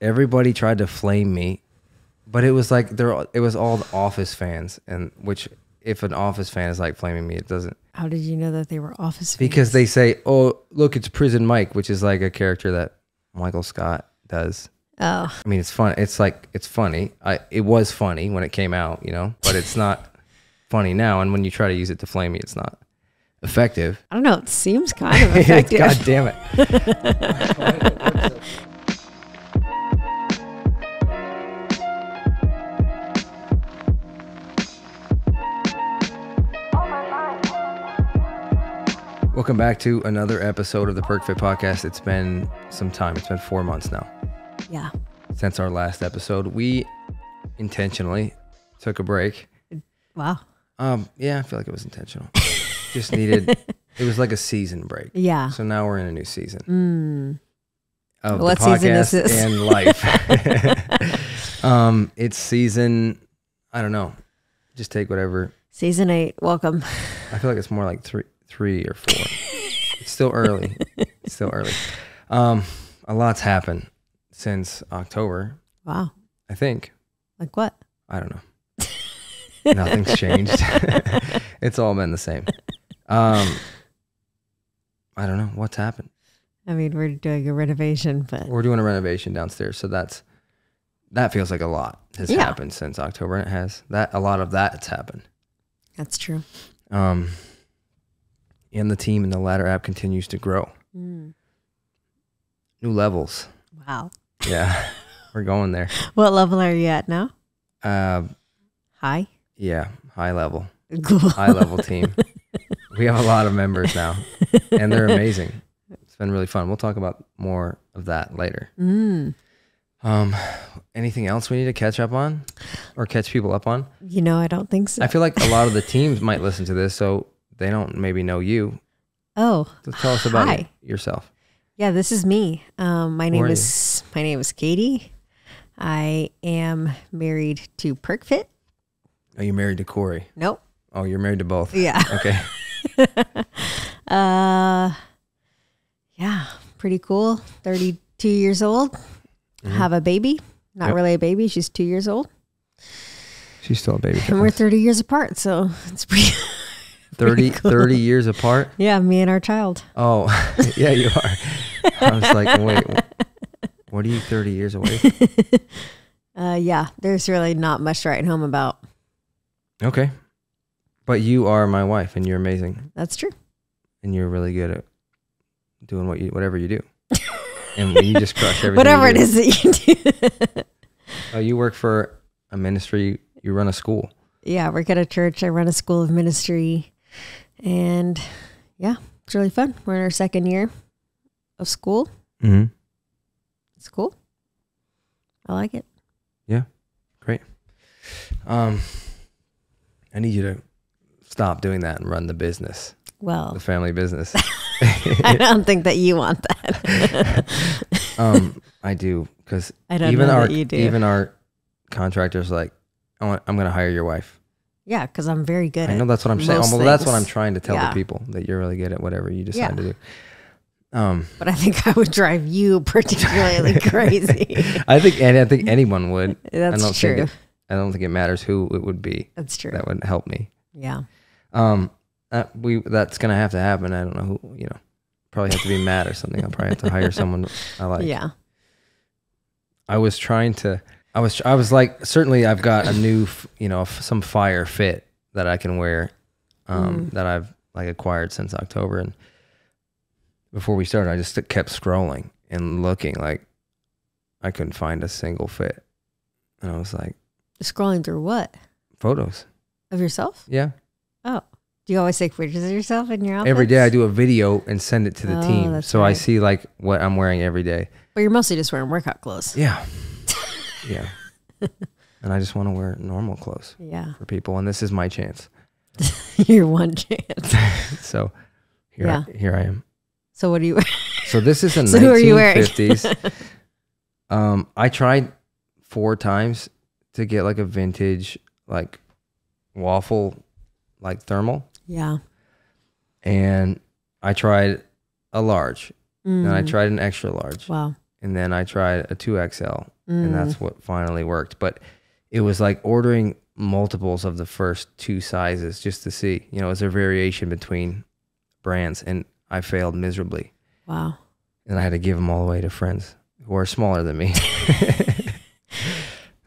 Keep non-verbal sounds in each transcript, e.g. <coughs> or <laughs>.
everybody tried to flame me, but it was like there it was all the Office fans, and which if an Office fan is like flaming me, it doesn't. How did you know that they were Office? fans? Because they say, "Oh, look, it's Prison Mike," which is like a character that Michael Scott does. Oh, I mean, it's fun. It's like it's funny. I it was funny when it came out, you know, but it's not funny now. And when you try to use it to flame me, it's not effective. I don't know. It seems kind of <laughs> effective. God damn it. <laughs> Welcome back to another episode of the Perk Fit Podcast. It's been some time. It's been four months now. Yeah. Since our last episode, we intentionally took a break. Wow. Um. Yeah, I feel like it was intentional. Just needed. <laughs> It was like a season break. Yeah. So now we're in a new season. Mm. Of what the podcast season is this? and life. <laughs> um. It's season. I don't know. Just take whatever. Season eight. Welcome. I feel like it's more like three three or four still early. <laughs> still early. Um, a lot's happened since October. Wow. I think. Like what? I don't know. <laughs> Nothing's changed. <laughs> it's all been the same. Um, I don't know what's happened. I mean, we're doing a renovation, but we're doing a renovation downstairs, so that's that feels like a lot has yeah. happened since October. And it has that a lot of that has happened. That's true. Um, and the team and the ladder app continues to grow. Mm. New levels. Wow. Yeah. <laughs> We're going there. What level are you at now? Uh, high? Yeah, high level. high level team. <laughs> we have a lot of members now and they're <laughs> amazing. It's been really fun. We'll talk about more of that later. Mm. Um, anything else we need to catch up on or catch people up on? You know, I don't think so. I feel like a lot of the teams might listen to this. So they don't maybe know you. Oh, so tell us about hi. yourself. Yeah, this is me. Um, my name is you? my name is Katie. I am married to Perkfit. Are you married to Corey? Nope. Oh, you're married to both. Yeah. <laughs> Okay. <laughs> uh, yeah, pretty cool. Thirty-two years old. Mm-hmm. Have a baby. Not yep. really a baby. She's two years old. She's still a baby. And we're 30 years apart, so it's pretty. <laughs> 30, <laughs> 30 years apart? Yeah, me and our child. Oh, <laughs> yeah, you are. I was like, wait, what are you 30 years away? <laughs> uh, yeah, there's really not much to write home about. Okay. But you are my wife and you're amazing. That's true. And you're really good at doing what you, whatever you do. and you just crush everything. Whatever it is that you do. oh, you work for a ministry, you run a school. Yeah, work at a church. I run a school of ministry. And yeah, it's really fun. We're in our second year of school. Mm-hmm. It's cool. I like it. Yeah, great. Um, I need you to stop doing that and run the business. Well, the family business. <laughs> I don't think that you want that. <laughs> um, I do because even our even our contractors like, I want, I'm going to hire your wife. Yeah, because I'm very good. I know that's what I'm saying. Well, that's what I'm trying to tell yeah. the people that you're really good at whatever you decide yeah. to do. Um, but I think I would drive you <laughs> particularly <laughs> crazy. I think, and I think anyone would. <laughs> that's I don't true. Think it, I don't think it matters who it would be. That's true. That would help me. Yeah. Um, uh, we that's gonna have to happen. I don't know who. You know, probably have to be Matt or something. I'll probably have to hire someone I like. Yeah. I was trying to. I was I was like certainly I've got a new you know some fire fit that I can wear um, mm. that I've like acquired since October and before we started I just kept scrolling and looking like I couldn't find a single fit and I was like scrolling through what photos of yourself yeah oh do you always take pictures of yourself in your outfits? Every day I do a video and send it to the oh, team so right. I see like what I'm wearing every day but you're mostly just wearing workout clothes yeah yeah. <laughs> and I just want to wear normal clothes. Yeah. For people, and this is my chance. <laughs> Your one chance. <laughs> so here, yeah. I, here I am. So what are you? so this is the so 1950s. um, I tried four times to get like a vintage like waffle like thermal. Yeah. And I tried a large. Mm. And I mm. tried an extra large. Wow and then I tried a 2XL, mm. and that's what finally worked. But it was like ordering multiples of the first two sizes just to see, you know, is there variation between brands? And I failed miserably. Wow. And I had to give them all away to friends who are smaller than me. <laughs> <laughs>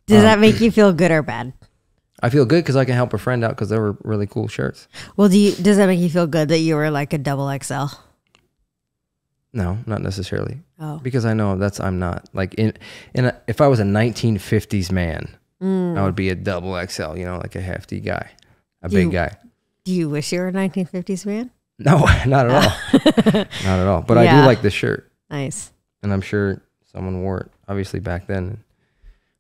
Does um, that make you feel good or bad? I feel good because I can help a friend out because they were really cool shirts. Well, do you? Does that make you feel good that you were like a double XL? No, not necessarily. Oh. Because I know that's I'm not like in in a, if I was a 1950s man, mm. I would be a double XL, you know, like a hefty guy, a do big you, guy. Do you wish you were a 1950s man? No, <laughs> not at all. <laughs> not at all. But yeah. I do like this shirt. Nice. And I'm sure someone wore it. Obviously back then,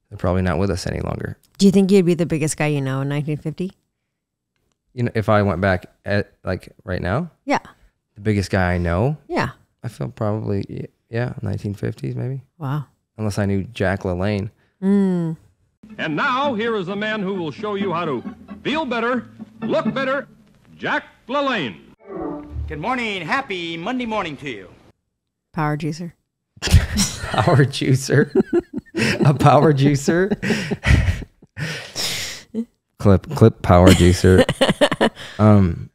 they're probably not with us any longer. Do you think you'd be the biggest guy you know in 1950? You know, if I went back at like right now, yeah, the biggest guy I know, yeah, I feel probably yeah, 1950s maybe. Wow. Unless I knew Jack LaLanne. Mm. And now here is the man who will show you how to feel better, look better, Jack LaLanne. Good morning. Happy Monday morning to you. Power juicer. <laughs> power juicer. A power juicer. clip clip power juicer. um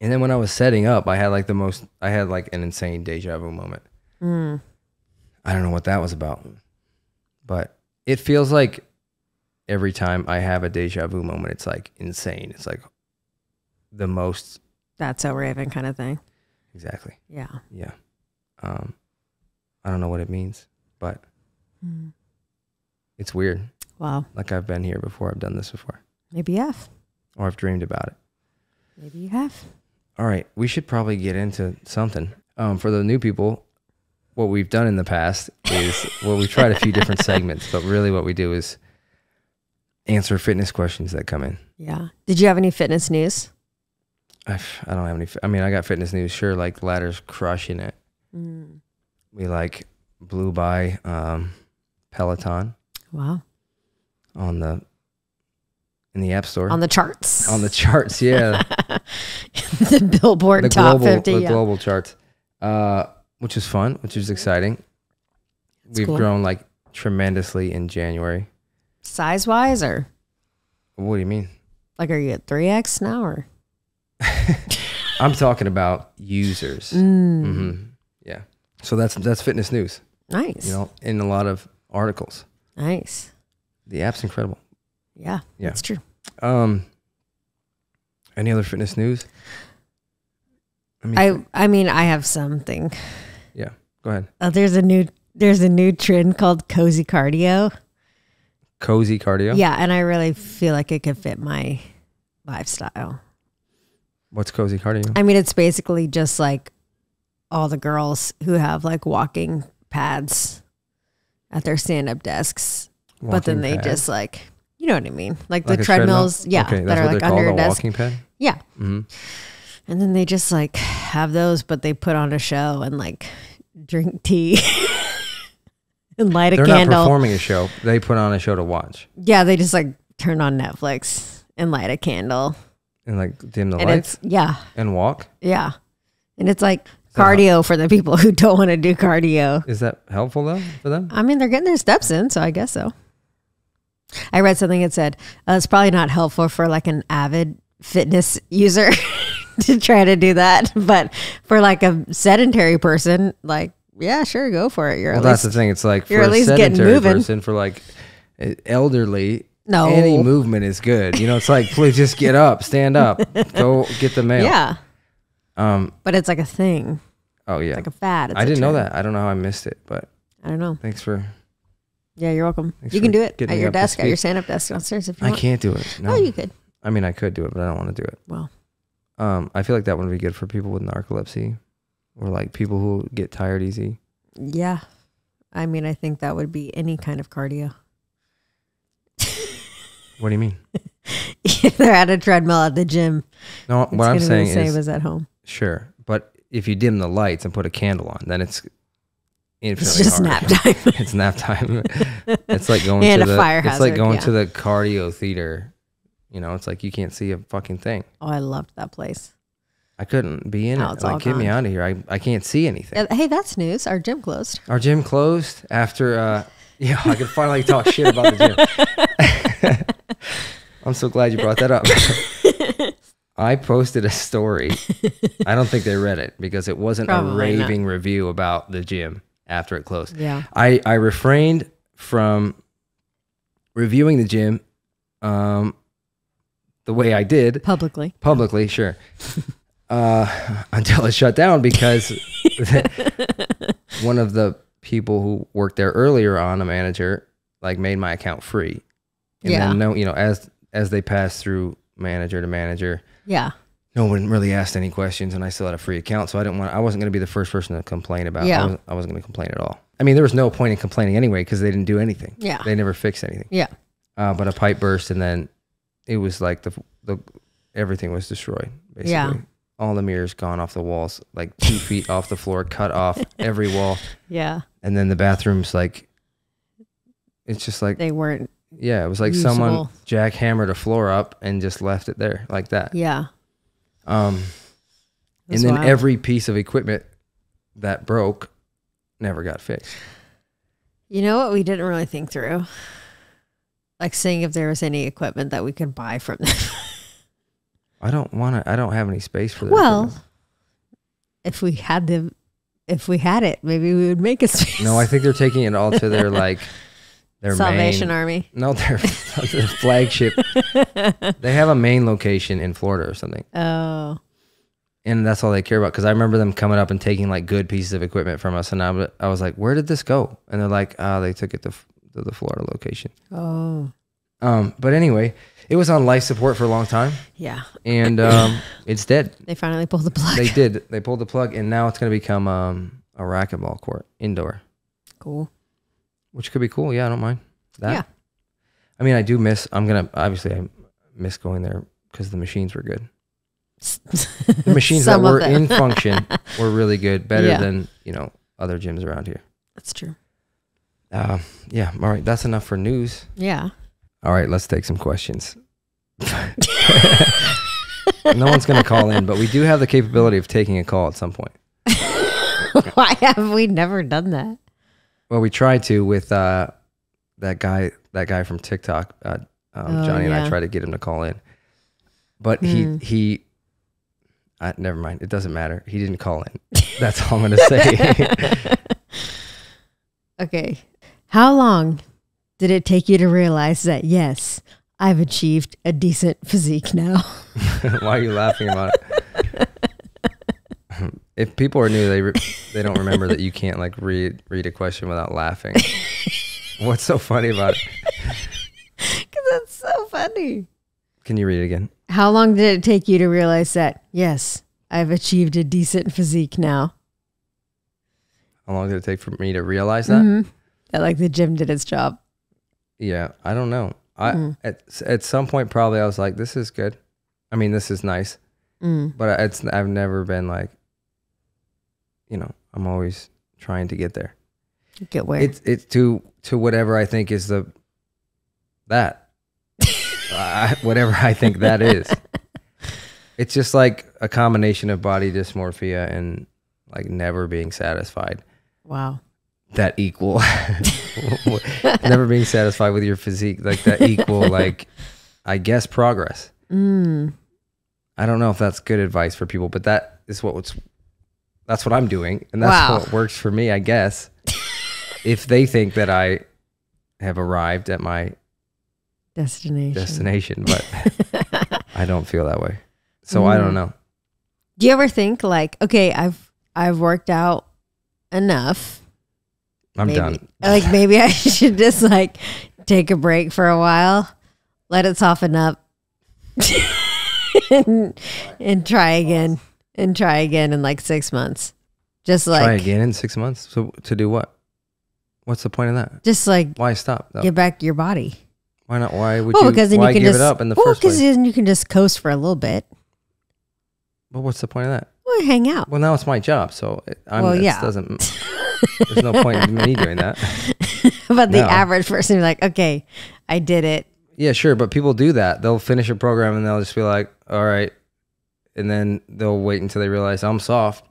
and then when I was setting up, I had like the most I had like an insane deja vu moment. Mm. I don't know what that was about, but it feels like every time I have a deja vu moment, it's like insane. It's like the most. That's so Raven kind of thing. Exactly. Yeah. Yeah. Um, I don't know what it means, but mm. it's weird. Wow. Like I've been here before. I've done this before. Maybe you have. Or I've dreamed about it. Maybe you have. All right. We should probably get into something. Um, for the new people, what we've done in the past is well, we've tried a few different <laughs> segments, but really what we do is answer fitness questions that come in. Yeah. Did you have any fitness news? I, I don't have any. I mean, I got fitness news. Sure, like ladders crushing it. Mm. We like blew by um, Peloton. Wow. On the in the app store on the charts on the charts, yeah. <laughs> the Billboard the top global, fifty, the yeah. global charts. Uh, which is fun, which is exciting. We've cool. grown like tremendously in January. Size wise, or what do you mean? Like, are you at three X now, or? <laughs> I'm talking about users. Mm. Mm-hmm. Yeah. So that's that's fitness news. Nice. You know, in a lot of articles. Nice. The app's incredible. Yeah. Yeah. That's true. Um. Any other fitness news? I mean, I, I mean, I have something. Yeah. Go ahead. Oh, there's a new there's a new trend called cozy cardio. Cozy cardio. Yeah, and I really feel like it could fit my lifestyle. What's cozy cardio? I mean, it's basically just like all the girls who have like walking pads at their stand-up desks, walking but then they pad. just like you know what I mean, like, like the treadmills, treadmill? yeah, okay, that are like under a desk. Yeah. Mm -hmm and then they just like have those, but they put on a show and like drink tea. <laughs> and light a They're candle. They're not performing a show. They put on a show to watch. Yeah, they just like turn on Netflix and light a candle and like dim the and lights. yeah, and walk. Yeah, and it's like cardio for the people who don't want to do cardio. Is that helpful though for them? I mean, they're getting their steps in, so I guess so. I read something that said uh, it's probably not helpful for like an avid fitness <laughs> user. <laughs> to try to do that. But for like a sedentary person, like yeah, sure, go for it. You're well, least, the thing. It's like for at least a sedentary getting moving. person, for like elderly, no, any movement is good. You know, it's like please just get up, stand up, <laughs> go get the mail. Yeah. Um, but it's like a thing. Oh yeah, it's like a fad. It's I a didn't trend. know that. I don't know how I missed it, but I don't know. Thanks for. Yeah, you're welcome. You can do it at your desk, at your stand-up desk downstairs if you I want. can't do it. No. Oh, you could. I mean, I could do it, but I don't want to do it. Well, um, I feel like that one would be good for people with narcolepsy or like people who get tired easy. Yeah. I mean, I think that would be any kind of cardio. what do you mean? <laughs> if they're at a treadmill at the gym. No, what I'm saying the same is, as at home. Sure, but if you dim the lights and put a candle on, then it's infinitely it's just hard. nap time. <laughs> it's nap time. <laughs> it's like going and to the, fire. It's like going yeah. to the cardio theater you know, it's like you can't see a fucking thing. Oh, I loved that place. I couldn't be in oh, it. Like, get gone. me out of here. I, I can't see anything. Hey, that's news. Our gym closed. Our gym closed after, uh, <laughs> yeah, I could finally talk shit about the gym. <laughs> I'm so glad you brought that up. <laughs> I posted a story. I don't think they read it because it wasn't Probably a raving not. review about the gym after it closed. Yeah. I, I refrained from reviewing the gym um, the way I did publicly. Publicly, sure. uh, <laughs> until it shut down because <laughs> one of the people who worked there earlier on, a manager, like made my account free. And yeah. then no, you know, as as they passed through manager to manager. Yeah. No one really asked any questions, and I still had a free account, so I didn't want. I wasn't going to be the first person to complain about. Yeah. I, was, I wasn't going to complain at all. I mean, there was no point in complaining anyway because they didn't do anything. Yeah. They never fixed anything. Yeah. Uh, but a pipe burst, and then it was like the the everything was destroyed basically. Yeah. All the mirrors gone off the walls, like two feet <laughs> off the floor, cut off every wall. Yeah. And then the bathrooms, like, it's just like they weren't. Yeah, it was like usable. someone jackhammered a floor up and just left it there like that. Yeah. Um, and then wild. every piece of equipment that broke never got fixed. You know what we didn't really think through? Like seeing if there was any equipment that we could buy from them. <laughs> I don't want to. I don't have any space for that. Well, equipment. if we had the, if we had it, maybe we would make a space. No, I think they're taking it all to their <laughs> like their Salvation main, Army. No, their, <laughs> their flagship. they have a main location in Florida or something. Oh. And that's all they care about. Because I remember them coming up and taking like good pieces of equipment from us, and I, I was like, "Where did this go?" And they're like, "Ah, oh, they took it to the, the Florida location. Oh. Um, but anyway, it was on life support for a long time. Yeah. And <coughs> um, it's dead. They finally pulled the plug. They did. They pulled the plug, and now it's going to become um, a racquetball court indoor. Cool. Which could be cool. Yeah, I don't mind that. Yeah. I mean, I do miss. I'm gonna obviously I miss going there because the machines were good. the machines <laughs> that were in function were really good, better <laughs> yeah. than you know other gyms around here. That's true. Uh, yeah. All right. That's enough for news. Yeah. All right. Let's take some questions. <laughs> no one's going to call in, but we do have the capability of taking a call at some point. <laughs> Why have we never done that? Well, we tried to with uh, that guy, that guy from TikTok. Uh, um, oh, Johnny and I tried to get him to call in, but mm. he hmm. he. Uh, never mind. It doesn't matter. He didn't call in. That's all I'm going to say. <laughs> okay. How long did it take you to realize that, yes, I've achieved a decent physique now? <laughs> <laughs> Why are you laughing about it? <laughs> if people are new, they re- they don't remember that you can't like read read a question without laughing. What's so funny about it? Because that's so funny. Can you read it again? How long did it take you to realize that? Yes, I've achieved a decent physique now. How long did it take for me to realize that? Mm-hmm that like the gym did its job. Yeah, I don't know. I mm. at at some point probably I was like, this is good. I mean, this is nice, mm. but it's I've never been like, you know, I'm always trying to get there. Get where it's it's to to whatever I think is the that <laughs> whatever I think that is. <laughs> it's just like a combination of body dysmorphia and like never being satisfied. Wow that equal <laughs> never being satisfied with your physique like that equal <laughs> like i guess progress mm. i don't know if that's good advice for people but that is what what's that's what i'm doing and that's wow. what works for me i guess <laughs> if they think that i have arrived at my destination destination but i don't feel that way so mm. i don't mm. know do you ever think like okay i've i've worked out enough I'm maybe, done. <laughs> Like maybe I <laughs> should just like take a break for a while, let it soften up, <laughs> and, and, try again, and try again in like six months. Just like try again in six months. So to do what? What's the point of that? Just like why stop? Though? Get back your body. Why not? Why would well, you? Because then you can give just, it up in the well, first place? Because then you can just coast for a little bit. But what's the point of that? Well, hang out. Well, now it's my job, so I'm, well, yeah. doesn't. <laughs> There's no point in me doing that. <laughs> but the no. average person is like, okay, I did it. Yeah, sure, but people do that. They'll finish a program and they'll just be like, all right, and then they'll wait until they realize I'm soft,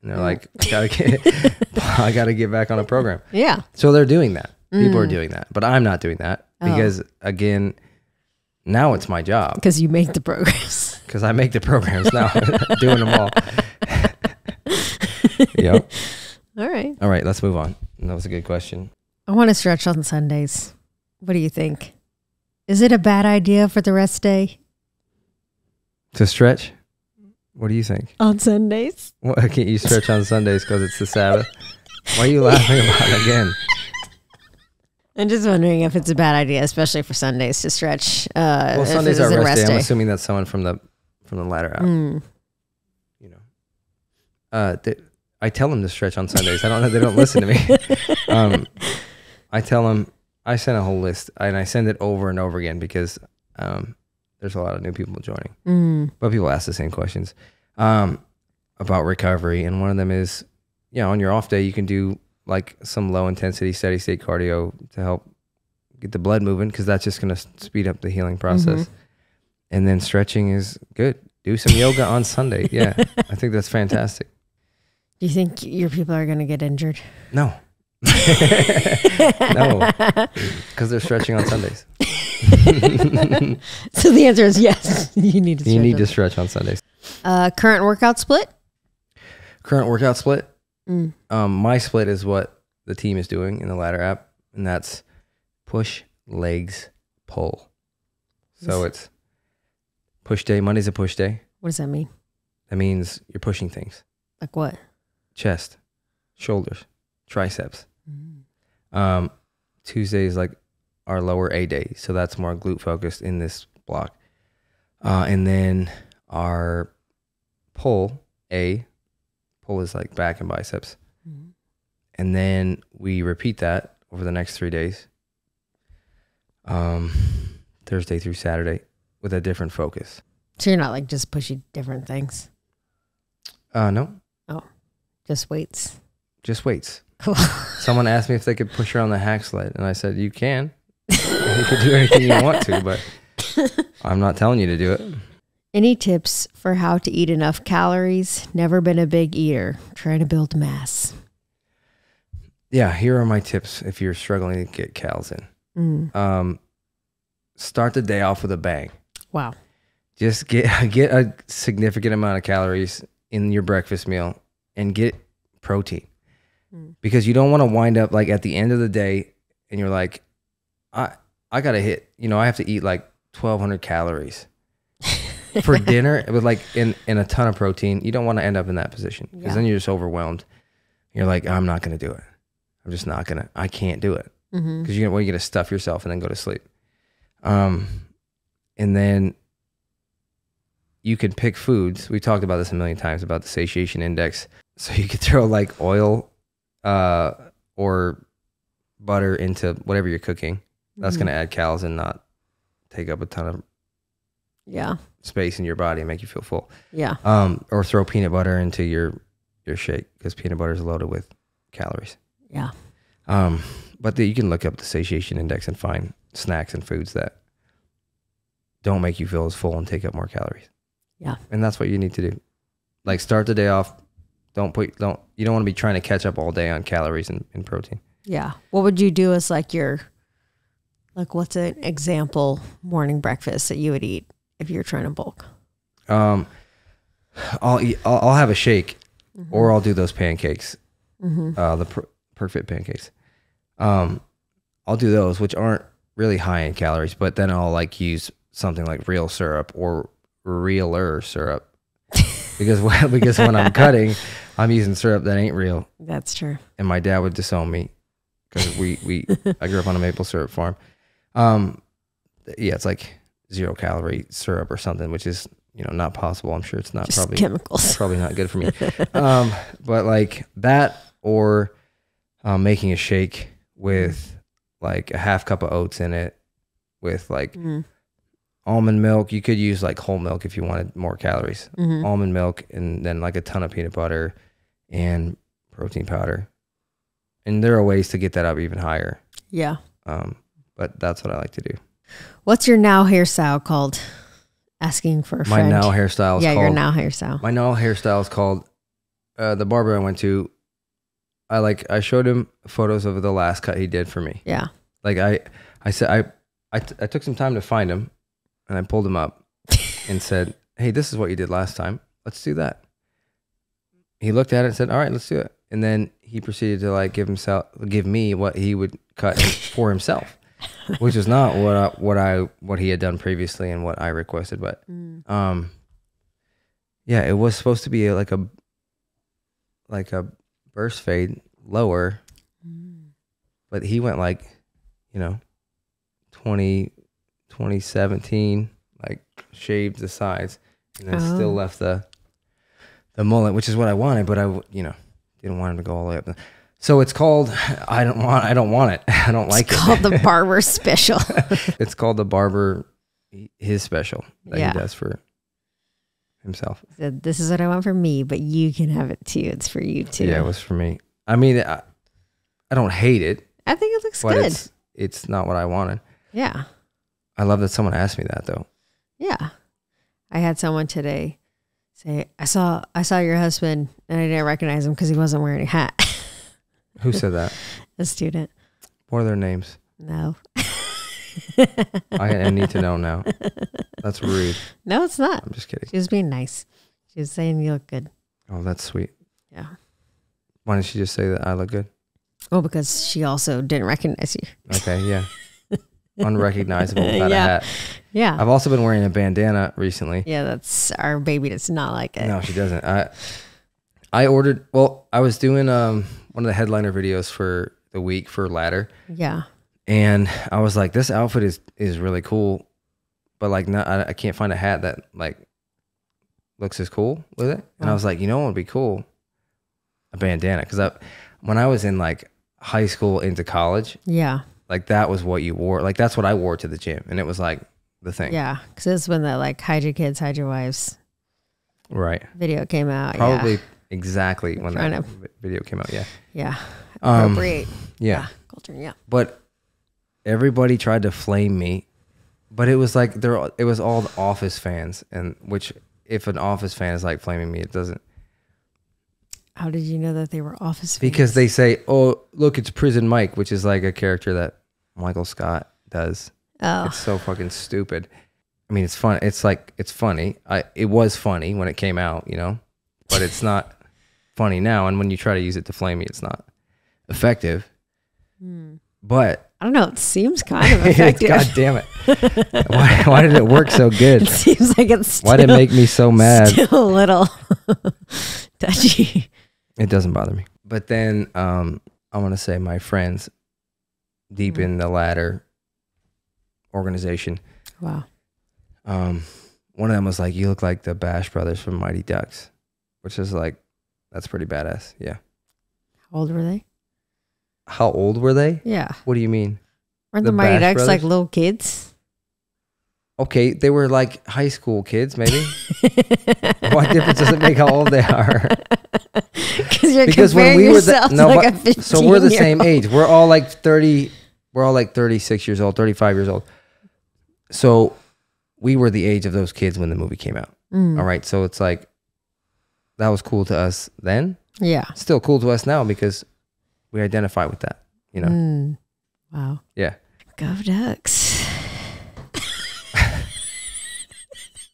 and they're mm. like, I gotta get, <laughs> I gotta get back on a program. Yeah. So they're doing that. People mm. are doing that, but I'm not doing that oh. because again, now it's my job because you make the progress because I make the programs now, <laughs> doing them all. <laughs> yep. All right. All right. Let's move on. That was a good question. I want to stretch on Sundays. What do you think? Is it a bad idea for the rest day? To stretch? What do you think? On Sundays? What, can't you stretch on Sundays because it's the Sabbath? Why are you laughing about it again? I'm just wondering if it's a bad idea, especially for Sundays, to stretch. Uh, well, Sundays are rest, day. day. I'm assuming that someone from the from the ladder out. Mm. You know, uh, they, I tell them to stretch on Sundays. I don't know. They don't listen to me. <laughs> um, I tell them. I send a whole list, and I send it over and over again because um, there's a lot of new people joining. Mm. But people ask the same questions um, about recovery, and one of them is, you know, on your off day, you can do like some low intensity steady state cardio to help get the blood moving because that's just going to speed up the healing process. Mm -hmm and then stretching is good. Do some yoga on Sunday. <laughs> Yeah, I think that's fantastic. Do you think your people are going to get injured? No. <laughs> <laughs> no, because they're stretching on Sundays. so the answer is yes. You need to. you need on. to stretch on Sundays. Uh, current workout split. Current workout split. Mm. Um, my split is what the team is doing in the ladder app, and that's push, legs, pull. So it's Push day. Monday's a push day. What does that mean? That means you're pushing things. Like what? Chest, shoulders, triceps. Mm-hmm. Um, Tuesday is like our lower A day, so that's more glute focused in this block. Uh, and then our pull A, pull is like back and biceps. Mm-hmm. And then we repeat that over the next three days. Um, Thursday through Saturday with a different focus. So you're not like just pushing different things. Uh, no. Oh, just weights. Just weights. Cool. <laughs> Someone asked me if they could push her on the hack sled, and I said, "You can. <laughs> you can do anything you want to, but <laughs> I'm not telling you to do it." Any tips for how to eat enough calories? Never been a big eater. Trying to build mass. Yeah, here are my tips if you're struggling to get calories in. Mm. Um, start the day off with a bang. Wow. Just get <laughs> get a significant amount of calories in your breakfast meal and get protein. Mm. Because you don't want to wind up like at the end of the day and you're like I I got to hit, you know, I have to eat like 1200 calories <laughs> for dinner with like in in a ton of protein. You don't want to end up in that position because yeah. then you're just overwhelmed. You're like, I'm not going to do it. I'm just not going to. I can't do it because mm-hmm. mm -hmm. you're going are you going to stuff yourself and then go to sleep. Um, and then you can pick foods. We talked about this a million times about the satiation index. <laughs> So you could throw like oil uh, or butter into whatever you're cooking. That's mm -hmm. going to add calories and not take up a ton of yeah space in your body and make you feel full. Yeah. Um, or throw peanut butter into your your shake because peanut butter is loaded with calories. Yeah. Um, but the, you can look up the satiation index and find snacks and foods that don't make you feel as full and take up more calories. Yeah. And that's what you need to do. Like start the day off. Don't put don't you don't want to be trying to catch up all day on calories and, and protein. Yeah. What would you do as like your like what's an example morning breakfast that you would eat if you're trying to bulk? Um I'll eat I'll, I'll have a shake mm-hmm. or I'll do those pancakes. Mm-hmm. Uh the per- perfect pancakes. Um I'll do those which aren't really high in calories, but then I'll like use something like real syrup or realer syrup because well, <laughs> because when I'm cutting, I'm using syrup that ain't real. That's true. And my dad would disown me because we we <laughs> I grew up on a maple syrup farm. Um, yeah, it's like zero calorie syrup or something, which is you know not possible. I'm sure it's not Just probably chemicals. Probably not good for me. <laughs> um, but like that or um, making a shake with like a half cup of oats in it with like. Mm almond milk. You could use like whole milk if you wanted more calories. Mm-hmm. Almond milk and then like a ton of peanut butter and protein powder. And there are ways to get that up even higher. Yeah. Um, but that's what I like to do. What's your now hairstyle called? Asking for a My friend. now hairstyle yeah, called, your now hairstyle. My now hairstyle is called uh, the barber I went to. I like I showed him photos of the last cut he did for me. Yeah. Like I I said I I, t- I took some time to find him and I pulled him up and said, <laughs> Hey, this is what you did last time. Let's do that. He looked at it and said, All right, let's do it. And then he proceeded to like give himself, give me what he would cut for himself, <laughs> which is not what I, what I, what he had done previously and what I requested. But, mm. um, yeah, it was supposed to be like a, like a burst fade lower, mm. but he went like, you know, 20, 2017, like shaved the sides, and then oh. still left the the mullet, which is what I wanted, but I you know didn't want him to go all the way up. So it's called I don't want I don't want it. <laughs> I don't like it's Called the <laughs> barber special. <laughs> it's called the barber his special that yeah. he does for himself. this is what I want for me, but you can have it too. It's for you too. Yeah, it was for me. I mean, I, I don't hate it. I think it looks good. It's, it's, not what I wanted. Yeah. I love that someone asked me that though. Yeah. I had someone today say, I saw I saw your husband and I didn't recognize him because he wasn't wearing a hat. <laughs> Who said that? a student. What are their names? No. I, need to know now. <laughs> That's rude. No, it's not. I'm just kidding. She was being nice. She was saying you look good. Oh, that's sweet. Yeah. Why didn't she just say that I look good? Oh, because she also didn't recognize you. Okay, yeah. <laughs> unrecognizable <laughs> without yeah. a hat. Yeah. I've also been wearing a bandana recently. Yeah, that's our baby does not like it. No, she doesn't. I I ordered well, I was doing um one of the headliner videos for the week for Ladder. Yeah. And I was like, this outfit is is really cool, but like, not, I, I can't find a hat that like looks as cool with it. And oh. I was like, you know what would be cool? A bandana. Cause I, when I was in like high school into college, yeah, like that was what you wore. Like that's what I wore to the gym, and it was like the thing. Yeah, because this is when the like hide your kids, hide your wives, right? Video came out. Probably yeah. exactly I'm when that to, video came out. Yeah. Yeah. Um, appropriate. Um, yeah. yeah. Culture. Yeah. But everybody tried to flame me, but it was like there. It was all the Office fans, and which if an Office fan is like flaming me, it doesn't. How did you know that they were office? Because they say, "Oh, look, it's Prison Mike," which is like a character that Michael Scott does. Oh, it's so fucking stupid. I mean, it's fun. It's like it's funny. I it was funny when it came out, you know, but it's not <laughs> funny now. And when you try to use it to flame me, it's not effective. Hmm. But I don't know. It seems kind of <laughs> effective. God damn it! <laughs> why, why did it work so good? It seems like it's still, why did it make me so mad? Still a little touchy. It doesn't bother me. But then um, I want to say my friends deep mm. in the latter organization. Wow. Um, one of them was like, "You look like the Bash Brothers from Mighty Ducks," which is like, that's pretty badass. Yeah. How old were they? How old were they? Yeah. What do you mean? Weren't the, the Mighty Bash Ducks Brothers? like little kids? Okay, they were like high school kids, maybe. <laughs> what difference does it make how old they are? <laughs> you're because comparing when we were the, no, like but, so we're the same age. We're all like thirty. We're all like thirty six years old, thirty five years old. So we were the age of those kids when the movie came out. Mm. All right, so it's like that was cool to us then. Yeah, still cool to us now because we identify with that. You know. Mm. Wow. Yeah. Go Ducks.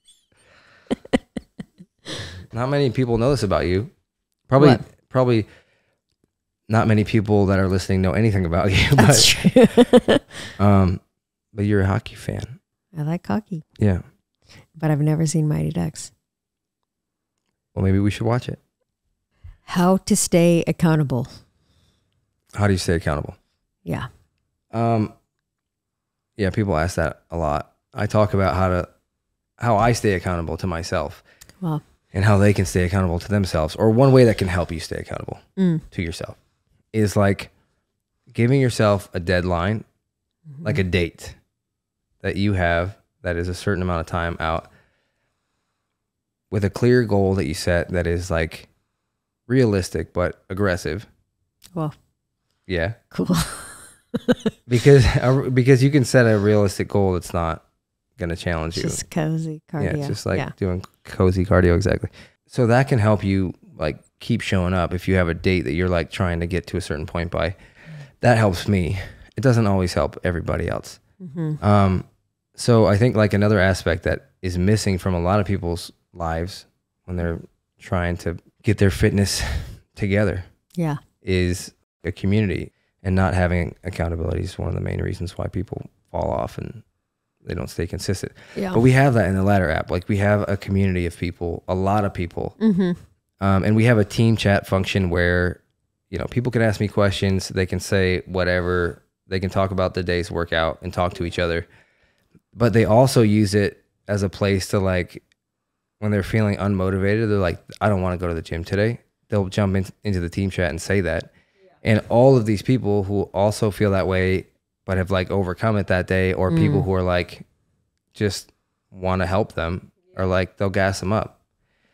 <laughs> Not many people know this about you. Probably what? probably not many people that are listening know anything about you. <laughs> That's but, true. <laughs> um, but you're a hockey fan. I like hockey. Yeah. But I've never seen Mighty Ducks. Well, maybe we should watch it. How to stay accountable. How do you stay accountable? Yeah. Um, yeah, people ask that a lot. I talk about how to how I stay accountable to myself. Well, and how they can stay accountable to themselves, or one way that can help you stay accountable mm. to yourself is like giving yourself a deadline, mm -hmm. like a date that you have that is a certain amount of time out with a clear goal that you set that is like realistic but aggressive. Well, yeah, cool. <laughs> because uh, because you can set a realistic goal that's not gonna challenge you. Just cozy cardio. Yeah, just like yeah. doing cozy cardio exactly. So that can help you like keep showing up if you have a date that you're like trying to get to a certain point by. That helps me. It doesn't always help everybody else. Mm -hmm. Um, so I think like another aspect that is missing from a lot of people's lives when they're trying to get their fitness <laughs> together. Yeah, is a community and not having accountability is one of the main reasons why people fall off and they don't stay consistent. Yeah. But we have that in the ladder app. Like we have a community of people, a lot of people. Mm -hmm. um, and we have a team chat function where, you know, people can ask me questions. They can say whatever. They can talk about the day's workout and talk to each other. But they also use it as a place to like, when they're feeling unmotivated, they're like, I don't want to go to the gym today. They'll jump in, into the team chat and say that. Yeah. And all of these people who also feel that way but have like overcome it that day, or mm. people who are like just want to help them, or like they'll gas them up.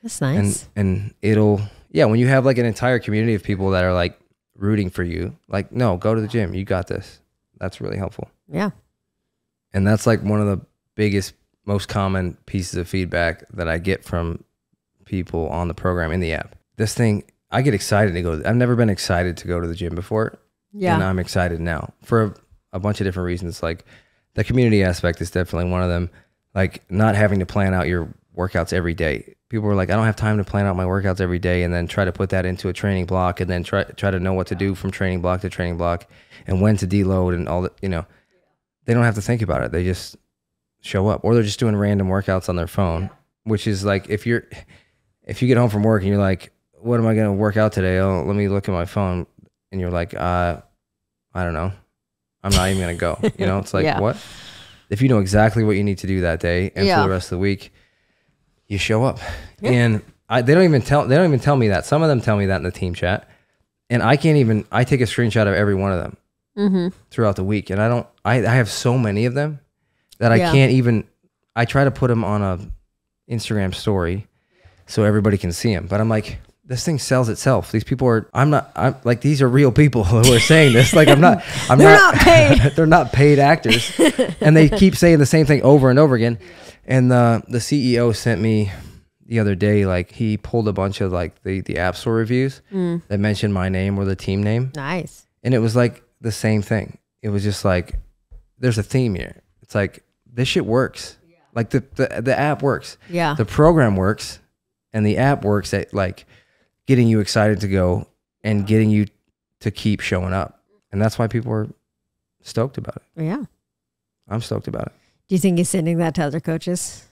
That's nice. And and it'll yeah, when you have like an entire community of people that are like rooting for you, like no, go to the gym, you got this. That's really helpful. Yeah. And that's like one of the biggest most common pieces of feedback that I get from people on the program in the app. This thing, I get excited to go. I've never been excited to go to the gym before. Yeah. And I'm excited now for a bunch of different reasons. Like the community aspect is definitely one of them. Like not having to plan out your workouts every day. People were like, I don't have time to plan out my workouts every day and then try to put that into a training block and then try try to know what to do from training block to training block and when to deload and all that, you know. They don't have to think about it. They just show up or they're just doing random workouts on their phone, which is like if you're if you get home from work and you're like, what am I going to work out today? Oh, let me look at my phone and you're like, uh I don't know. I'm not even gonna go. You know, it's like <laughs> yeah. what? If you know exactly what you need to do that day and yeah. for the rest of the week, you show up. Yeah. And I, they don't even tell they don't even tell me that. Some of them tell me that in the team chat, and I can't even. I take a screenshot of every one of them mm-hmm. throughout the week, and I don't. I, I have so many of them that I can't even. I try to put them on a Instagram story so everybody can see them, but I'm like, this thing sells itself. These people are. I'm not. I'm like these are real people <laughs> who are saying this. Like I'm not. <laughs> I'm they're not, not paid. <laughs> they're not paid actors, and they keep saying the same thing over and over again. And the the CEO sent me the other day. Like he pulled a bunch of like the the app store reviews mm. that mentioned my name or the team name. Nice. And it was like the same thing. It was just like there's a theme here. It's like this shit works. Yeah. Like the, the the app works. Yeah. The program works, and the app works at like getting you excited to go and getting you to keep showing up. And that's why people are stoked about it. Yeah. I'm stoked about it. Do you think he's sending that to other coaches?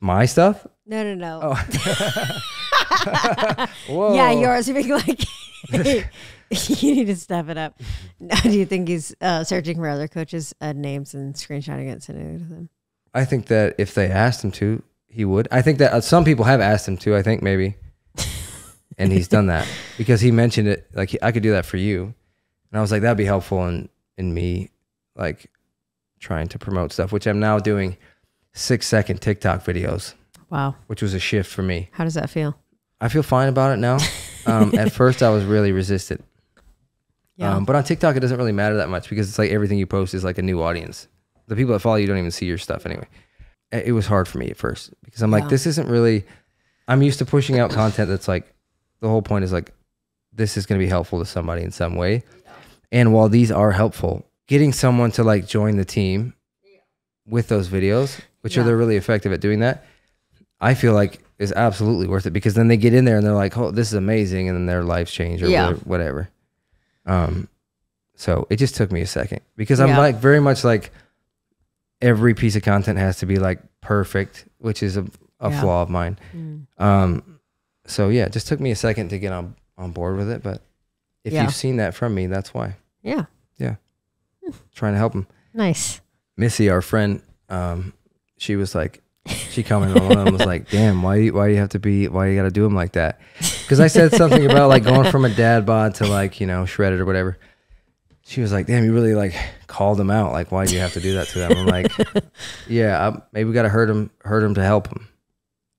My stuff? No, no, no. Oh. <laughs> <laughs> yeah, yours being like, <laughs> you need to step it up. do you think he's uh, searching for other coaches' uh, names and screenshotting it and sending it to them? I think that if they asked him to, he would. I think that uh, some people have asked him to. I think maybe and he's done that <laughs> because he mentioned it like I could do that for you, and I was like that'd be helpful in in me like trying to promote stuff, which I'm now doing six second TikTok videos. Wow, which was a shift for me. How does that feel? I feel fine about it now. Um, at <laughs> first, I was really resistant. Yeah. Um, but on TikTok, it doesn't really matter that much because it's like everything you post is like a new audience. The people that follow you don't even see your stuff anyway. It was hard for me at first because I'm like, yeah. this isn't really. I'm used to pushing out content that's like the whole point is like this is going to be helpful to somebody in some way. And while these are helpful, getting someone to like join the team with those videos, which yeah. are they're really effective at doing that, I feel like is absolutely worth it because then they get in there and they're like, "Oh, this is amazing," and then their lives change or yeah. whatever. Um, so it just took me a second because I'm yeah. like very much like every piece of content has to be like perfect, which is a, a flaw of mine. Mm. Um so yeah, it just took me a second to get on on board with it, but if Yeah. you've seen that from me, that's why. Yeah. Yeah. Hmm. Trying to help him. Nice. Missy, our friend, um, she was like, she commented on one was like, "Damn, why you- why you have to be why you got to do him like that?" Because I said something about like going from a dad bod to like you know shredded or whatever. She was like, "Damn, you really like called him out. Like, why do you have to do that to them?" I'm like, <laughs> "Yeah, I, maybe we got to hurt him, hurt him to help him."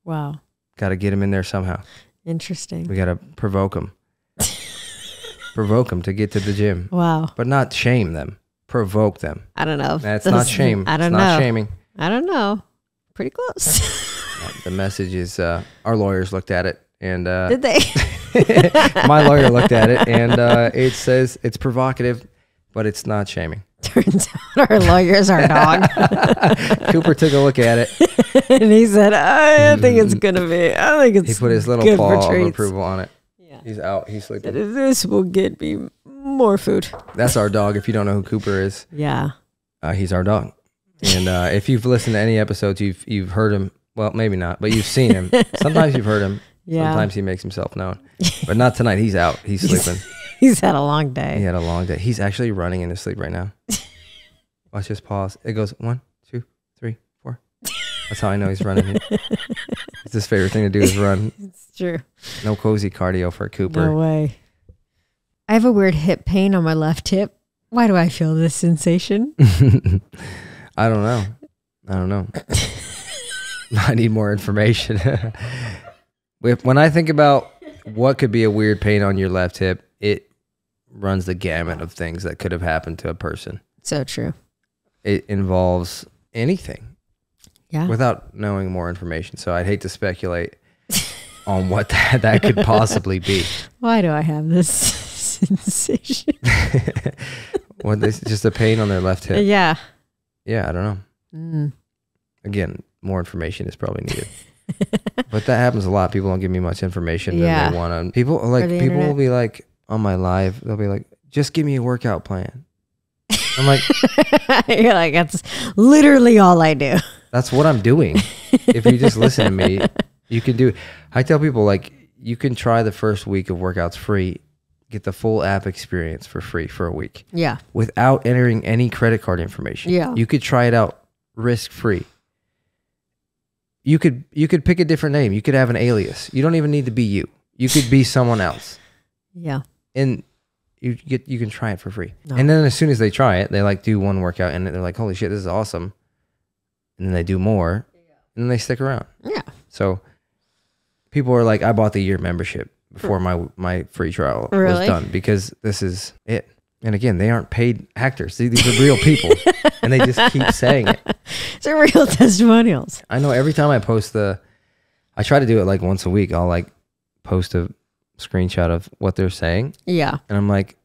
Wow. Got to get them in there somehow. Interesting. We got to provoke them, <laughs> provoke them to get to the gym. Wow. But not shame them. Provoke them. I don't know. That's Those, not shame. I don't it's know. Not shaming. I don't know. Pretty close. Uh, the message is uh, our lawyers looked at it and uh, did they? <laughs> my lawyer looked at it and <laughs> uh, it says it's provocative, but it's not shaming. Turns <laughs> out our lawyer's our <laughs> dog. Cooper took a look at it. <laughs> and he said, I think it's mm. going to be, I think it's He put his little paw of approval on it. Yeah. He's out. He's sleeping. Said, this will get me more food. That's our dog. If you don't know who Cooper is, yeah, uh, he's our dog. And uh, if you've listened to any episodes, you've you've heard him. Well, maybe not, but you've seen him. Sometimes you've heard him. Yeah. Sometimes he makes himself known, but not tonight. He's out. He's sleeping. he's had a long day. He had a long day. He's actually running in his sleep right now. Watch his Pause. It goes one, two, three, four. That's how I know he's running. it's his favorite thing to do is run. <laughs> it's true. No cozy cardio for Cooper. No way. I have a weird hip pain on my left hip. Why do I feel this sensation? <laughs> I don't know. I don't know. <laughs> I need more information. when I think about what could be a weird pain on your left hip, it runs the gamut of things that could have happened to a person. So true it involves anything. Yeah. Without knowing more information. So I'd hate to speculate <laughs> on what that, that could possibly be. <laughs> Why do I have this <laughs> sensation? What? this just a pain on their left hip. Yeah. Yeah, I don't know. Mm. Again, more information is probably needed. but that happens a lot. People don't give me much information yeah. they want to. People like people internet. will be like on my live. They'll be like, "Just give me a workout plan." I'm like, <laughs> you're like, that's literally all I do. That's what I'm doing. If you just listen to me, <laughs> you can do. I tell people like you can try the first week of workouts free, get the full app experience for free for a week. Yeah. Without entering any credit card information. Yeah. You could try it out risk free. You could you could pick a different name. You could have an alias. You don't even need to be you. You could be someone else. <laughs> Yeah. And you get you can try it for free. No. And then as soon as they try it, they like do one workout and they're like, holy shit, this is awesome. And then they do more and then they stick around. Yeah. So people are like, I bought the year membership before hmm. my my free trial really? was done because this is it. And again, they aren't paid actors. These are real people. <laughs> and they just keep saying it. It's <laughs> are real testimonials. I know every time I post the I try to do it like once a week. I'll like post a screenshot of what they're saying. Yeah. And I'm like,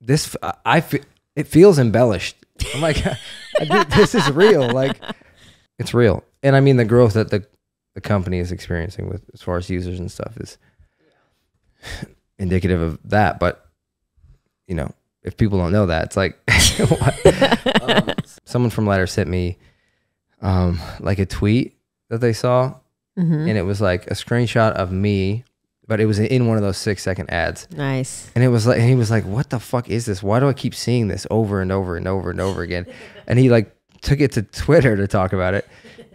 this, I, I feel, it feels embellished. I'm like, <laughs> this is real. Like, it's real. And I mean, the growth that the, the company is experiencing with as far as users and stuff is <sighs> indicative of that. But, you know, if people don't know that, it's like, um, <laughs> <laughs> someone from Letter sent me um, like a tweet that they saw. Mm -hmm. And it was like a screenshot of me but it was in one of those six second ads. Nice. And it was like, and he was like, what the fuck is this? Why do I keep seeing this over and over and over and over again? <laughs> and he like took it to Twitter to talk about it.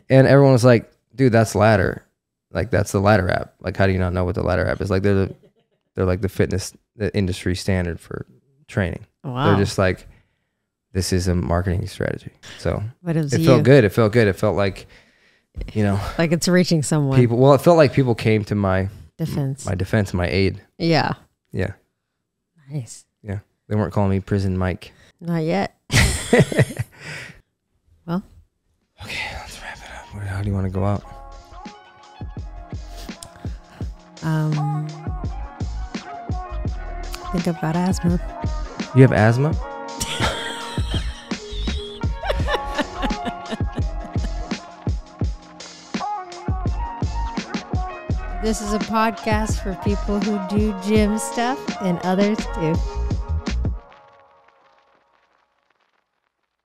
And everyone was like, dude, that's ladder. Like that's the ladder app. Like, how do you not know what the ladder app is? Like they're, the, they're like the fitness the industry standard for training. Wow. They're just like, this is a marketing strategy. So it you. felt good. It felt good. It felt like, you know, like it's reaching someone. People. Well, it felt like people came to my defense. My defense, my aid. Yeah. Yeah. Nice. Yeah. They weren't calling me prison Mike. Not yet. <laughs> well. Okay, let's wrap it up. How do you want to go out? Um think I've got asthma. You have asthma? This is a podcast for people who do gym stuff and others too.